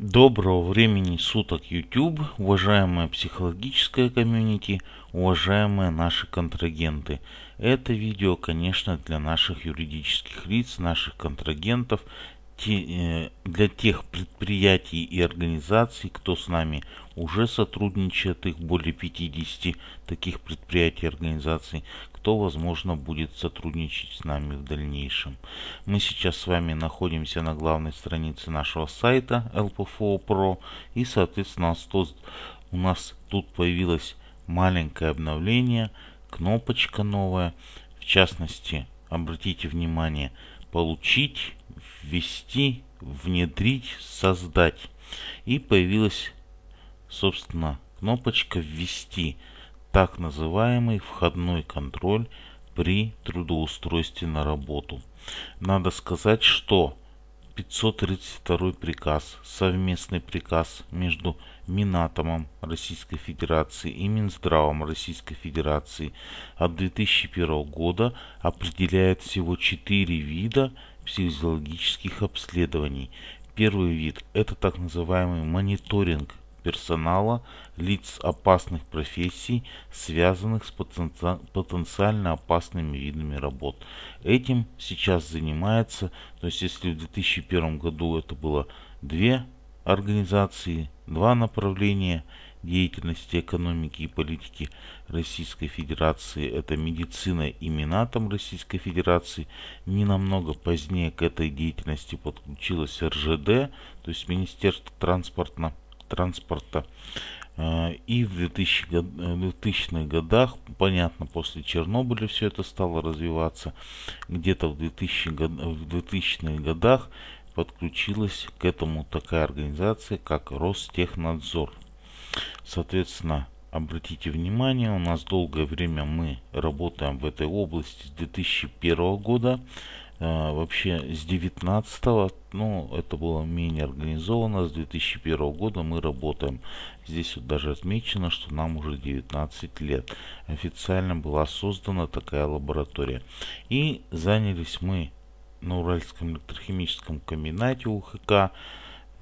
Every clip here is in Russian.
Доброго времени суток YouTube, уважаемая психологическая комьюнити, уважаемые наши контрагенты. Это видео, конечно, для наших юридических лиц, наших контрагентов Э, для тех предприятий и организаций, кто с нами уже сотрудничает, их более 50 таких предприятий и организаций, кто, возможно, будет сотрудничать с нами в дальнейшем. Мы сейчас с вами находимся на главной странице нашего сайта LPFO Pro и, соответственно, у нас тут появилось маленькое обновление, кнопочка новая. В частности, обратите внимание, получить ввести, внедрить, создать. И появилась, собственно, кнопочка «Ввести», так называемый входной контроль при трудоустройстве на работу. Надо сказать, что 532 приказ, совместный приказ между Минатомом Российской Федерации и Минздравом Российской Федерации от 2001 года определяет всего 4 вида психологических обследований. Первый вид – это так называемый мониторинг персонала лиц опасных профессий, связанных с потенциально опасными видами работ. Этим сейчас занимается, то есть если в 2001 году это было две организации, два направления – деятельности экономики и политики Российской Федерации – это медицина и Минатом Российской Федерации. Не намного позднее к этой деятельности подключилась РЖД, то есть Министерство транспорта. транспорта. Э, и в 2000-х э, годах, понятно, после Чернобыля все это стало развиваться, где-то в 2000-х годах подключилась к этому такая организация, как Ростехнадзор. Соответственно, обратите внимание, у нас долгое время мы работаем в этой области с 2001 года. Э, вообще с 19 ну, это было менее организовано, с 2001 года мы работаем. Здесь вот даже отмечено, что нам уже 19 лет. Официально была создана такая лаборатория. И занялись мы на Уральском электрохимическом комбинате УХК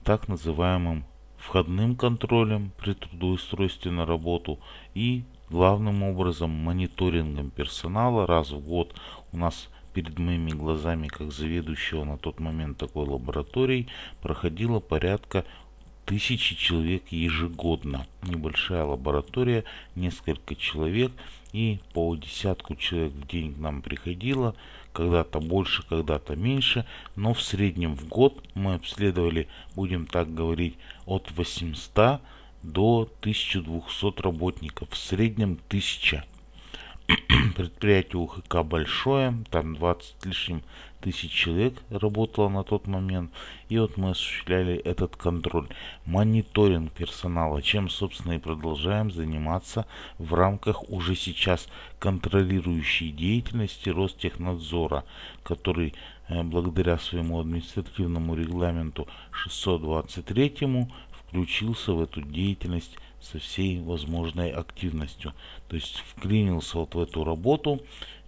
так называемым входным контролем при трудоустройстве на работу и главным образом мониторингом персонала раз в год. У нас перед моими глазами, как заведующего на тот момент такой лабораторией, проходило порядка тысячи человек ежегодно. Небольшая лаборатория, несколько человек и по десятку человек в день к нам приходило – когда-то больше, когда-то меньше, но в среднем в год мы обследовали, будем так говорить, от 800 до 1200 работников, в среднем 1000. Предприятие УХК большое, там 20 лишним тысяч человек работало на тот момент. И вот мы осуществляли этот контроль. Мониторинг персонала, чем, собственно, и продолжаем заниматься в рамках уже сейчас контролирующей деятельности Ростехнадзора, который э, благодаря своему административному регламенту 623 включился в эту деятельность со всей возможной активностью. То есть вклинился вот в эту работу,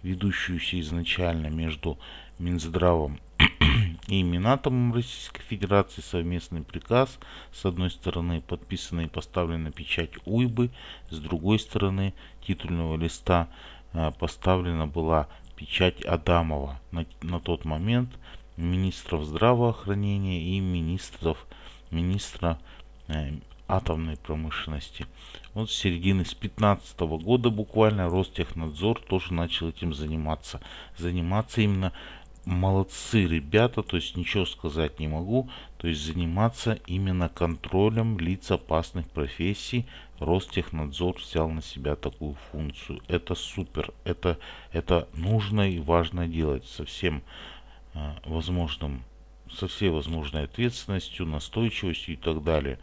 ведущуюся изначально между Минздравом и Минатомом Российской Федерации совместный приказ, с одной стороны подписанный и поставлена печать Уйбы, с другой стороны титульного листа а, поставлена была печать Адамова на, на тот момент министров здравоохранения и министров министра э, атомной промышленности. Вот с середины с 15 года буквально Ростехнадзор тоже начал этим заниматься. Заниматься именно молодцы ребята, то есть ничего сказать не могу, то есть заниматься именно контролем лиц опасных профессий. Ростехнадзор взял на себя такую функцию. Это супер, это, это нужно и важно делать со всем э, возможным со всей возможной ответственностью, настойчивостью и так далее.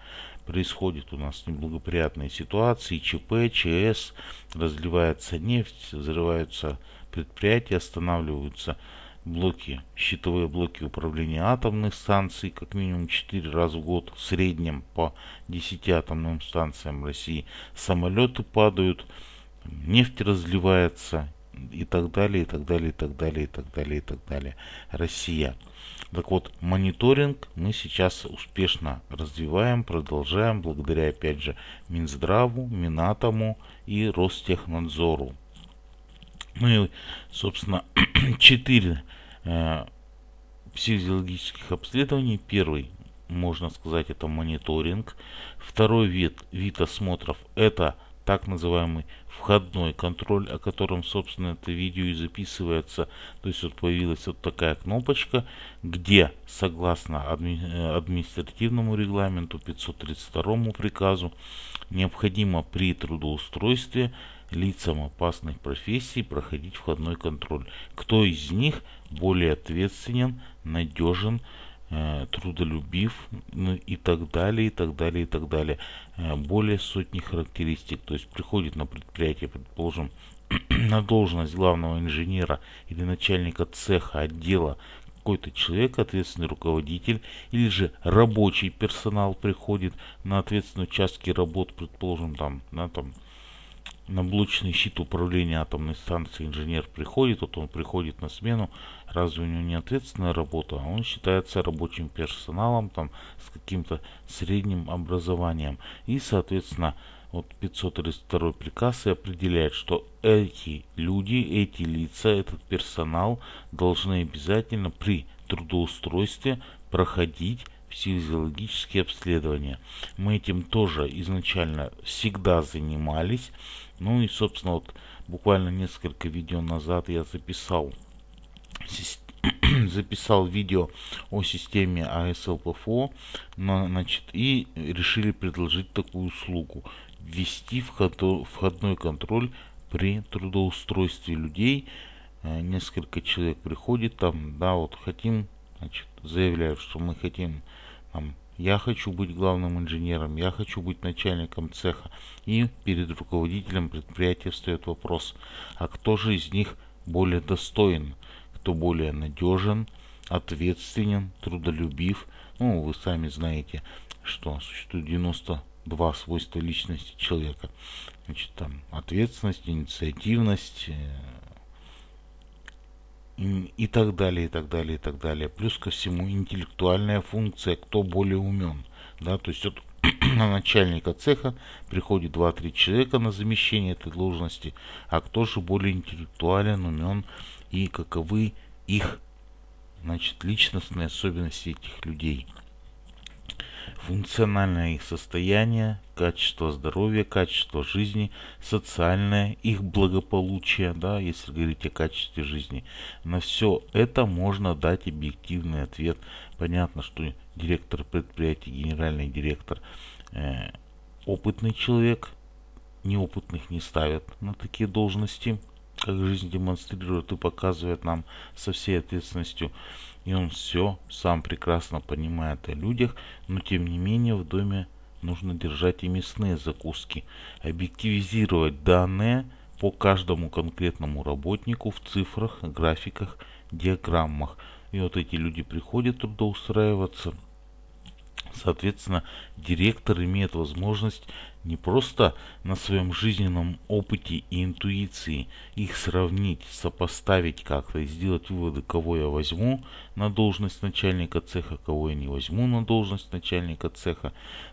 Происходит у нас неблагоприятные ситуации, ЧП, ЧС, разливается нефть, взрываются предприятия, останавливаются блоки, щитовые блоки управления атомных станций как минимум 4 раза в год в среднем по 10 атомным станциям России. Самолеты падают, нефть разливается и так далее, и так далее, и так далее, и так далее, и так далее. Россия. Так вот, мониторинг мы сейчас успешно развиваем, продолжаем, благодаря, опять же, Минздраву, Минатому и Ростехнадзору. Ну и, собственно, 4 э, психологических обследований. Первый, можно сказать, это мониторинг. Второй вид, вид осмотров – это так называемый входной контроль, о котором, собственно, это видео и записывается. То есть вот появилась вот такая кнопочка, где, согласно адми э, административному регламенту 532 приказу, необходимо при трудоустройстве лицам опасных профессий проходить входной контроль. Кто из них более ответственен, надежен, Э, трудолюбив ну, и так далее, и так далее, и так далее. Э, более сотни характеристик. То есть приходит на предприятие, предположим, на должность главного инженера или начальника цеха, отдела, какой-то человек, ответственный руководитель, или же рабочий персонал приходит на ответственные участки работ, предположим, там, на там, на блочный щит управления атомной станции инженер приходит, вот он приходит на смену, разве у него не ответственная работа? А он считается рабочим персоналом, там, с каким-то средним образованием. И, соответственно, вот 532 приказ и определяет, что эти люди, эти лица, этот персонал должны обязательно при трудоустройстве проходить психиологические обследования. Мы этим тоже изначально всегда занимались. Ну и, собственно, вот буквально несколько видео назад я записал записал видео о системе АСЛПФО, значит, и решили предложить такую услугу. Ввести входной контроль при трудоустройстве людей. Э, несколько человек приходит там, да, вот хотим, значит, заявляют, что мы хотим я хочу быть главным инженером, я хочу быть начальником цеха. И перед руководителем предприятия встает вопрос, а кто же из них более достоин, кто более надежен, ответственен, трудолюбив. Ну, вы сами знаете, что существует 92 свойства личности человека. Значит, там ответственность, инициативность, э, и так далее, и так далее, и так далее. Плюс ко всему интеллектуальная функция, кто более умен. Да, то есть вот на начальника цеха приходит 2-3 человека на замещение этой должности, а кто же более интеллектуален, умен и каковы их значит, личностные особенности этих людей функциональное их состояние, качество здоровья, качество жизни, социальное, их благополучие, да, если говорить о качестве жизни. На все это можно дать объективный ответ. Понятно, что директор предприятия, генеральный директор, э, опытный человек, неопытных не ставят на такие должности – как жизнь демонстрирует и показывает нам со всей ответственностью. И он все сам прекрасно понимает о людях, но тем не менее в доме нужно держать и мясные закуски, объективизировать данные по каждому конкретному работнику в цифрах, графиках, диаграммах. И вот эти люди приходят трудоустраиваться. Соответственно, директор имеет возможность не просто на своем жизненном опыте и интуиции их сравнить, сопоставить как-то и сделать выводы, кого я возьму на должность начальника цеха, кого я не возьму на должность начальника цеха,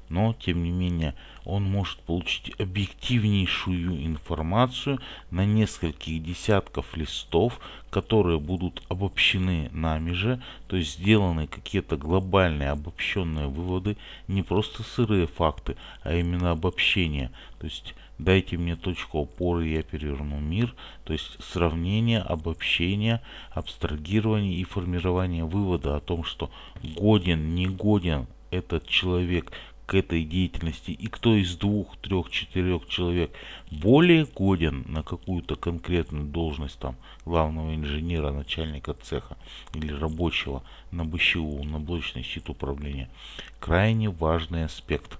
но тем не менее он может получить объективнейшую информацию на нескольких десятков листов, которые будут обобщены нами же, то есть сделаны какие-то глобальные обобщенные выводы, не просто сырые факты, а именно обобщенные общения, то есть дайте мне точку опоры, я переверну мир, то есть сравнение, обобщение, абстрагирование и формирование вывода о том, что годен, не годен этот человек к этой деятельности и кто из двух, трех, четырех человек более годен на какую-то конкретную должность там главного инженера, начальника цеха или рабочего на БЩУ, на блочный щит управления, крайне важный аспект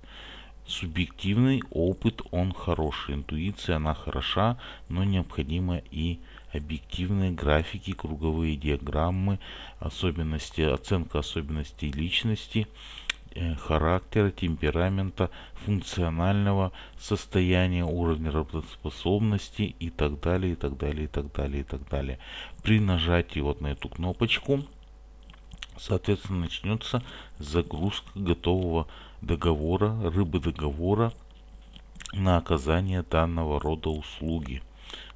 субъективный опыт, он хороший, интуиция, она хороша, но необходимо и объективные графики, круговые диаграммы, особенности, оценка особенностей личности, э, характера, темперамента, функционального состояния, уровня работоспособности и так далее, и так далее, и так далее, и так далее. При нажатии вот на эту кнопочку, соответственно, начнется загрузка готового договора, рыбы договора на оказание данного рода услуги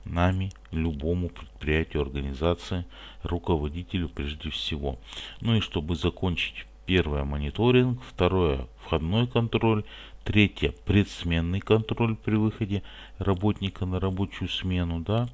нами, любому предприятию, организации, руководителю прежде всего. Ну и чтобы закончить, первое – мониторинг, второе – входной контроль, третье – предсменный контроль при выходе работника на рабочую смену, да,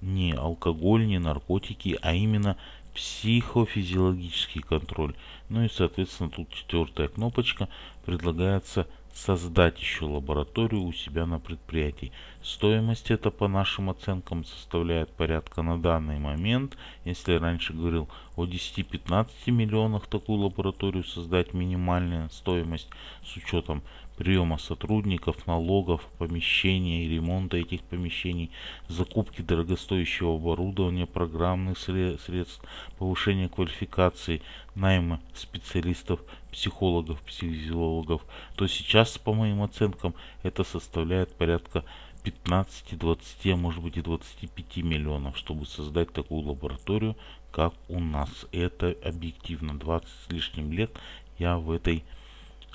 не алкоголь, не наркотики, а именно психофизиологический контроль. Ну и, соответственно, тут четвертая кнопочка предлагается создать еще лабораторию у себя на предприятии. Стоимость это по нашим оценкам составляет порядка на данный момент, если я раньше говорил о 10-15 миллионах такую лабораторию создать минимальная стоимость с учетом приема сотрудников, налогов, помещения и ремонта этих помещений, закупки дорогостоящего оборудования, программных средств, повышения квалификации, найма специалистов, психологов, психиологов, то сейчас, по моим оценкам, это составляет порядка 15, 20, а может быть и 25 миллионов, чтобы создать такую лабораторию, как у нас. Это объективно. 20 с лишним лет я в этой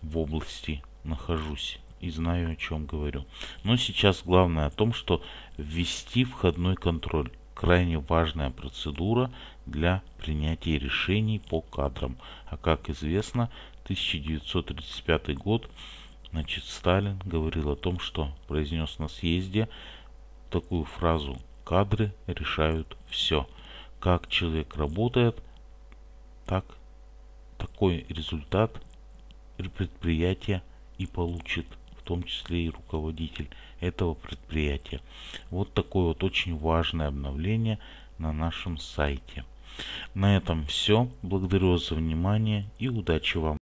в области нахожусь и знаю, о чем говорю. Но сейчас главное о том, что ввести входной контроль. Крайне важная процедура для принятия решений по кадрам. А как известно, 1935 год, значит, Сталин говорил о том, что произнес на съезде такую фразу «Кадры решают все». Как человек работает, так такой результат предприятия – и получит в том числе и руководитель этого предприятия. Вот такое вот очень важное обновление на нашем сайте. На этом все. Благодарю вас за внимание и удачи вам.